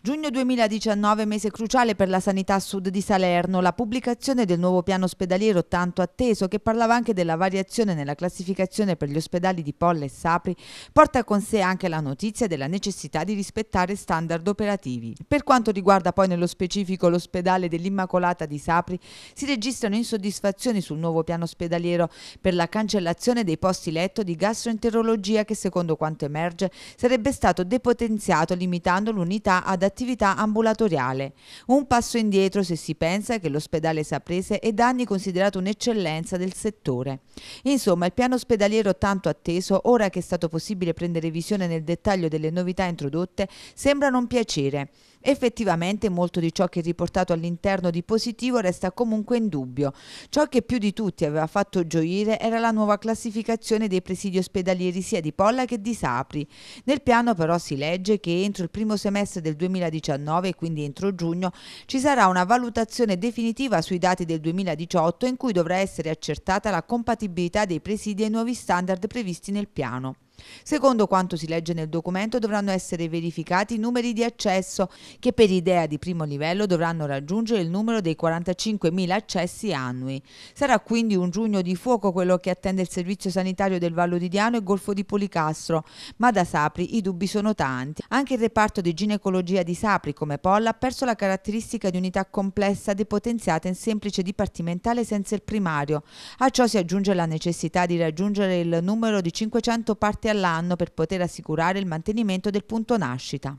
Giugno 2019, mese cruciale per la sanità sud di Salerno, la pubblicazione del nuovo piano ospedaliero tanto atteso che parlava anche della variazione nella classificazione per gli ospedali di Polle e Sapri, porta con sé anche la notizia della necessità di rispettare standard operativi. Per quanto riguarda poi nello specifico l'ospedale dell'Immacolata di Sapri, si registrano insoddisfazioni sul nuovo piano ospedaliero per la cancellazione dei posti letto di gastroenterologia che secondo quanto emerge sarebbe stato depotenziato limitando l'unità ad ad attività ambulatoriale. Un passo indietro se si pensa che l'ospedale Saprese è da anni considerato un'eccellenza del settore. Insomma, il piano ospedaliero tanto atteso, ora che è stato possibile prendere visione nel dettaglio delle novità introdotte, sembra non piacere. Effettivamente molto di ciò che è riportato all'interno di positivo resta comunque in dubbio. Ciò che più di tutti aveva fatto gioire era la nuova classificazione dei presidi ospedalieri sia di Polla che di Sapri. Nel piano però si legge che entro il primo semestre del 2020 2019 e quindi entro giugno, ci sarà una valutazione definitiva sui dati del 2018 in cui dovrà essere accertata la compatibilità dei presidi ai nuovi standard previsti nel piano. Secondo quanto si legge nel documento dovranno essere verificati i numeri di accesso che per idea di primo livello dovranno raggiungere il numero dei 45.000 accessi annui. Sarà quindi un giugno di fuoco quello che attende il servizio sanitario del Vallo di Diano e Golfo di Policastro, ma da Sapri i dubbi sono tanti. Anche il reparto di ginecologia di Sapri come Polla ha perso la caratteristica di unità complessa depotenziata in semplice dipartimentale senza il primario. A ciò si aggiunge la necessità di raggiungere il numero di 500 parti all'anno per poter assicurare il mantenimento del punto nascita.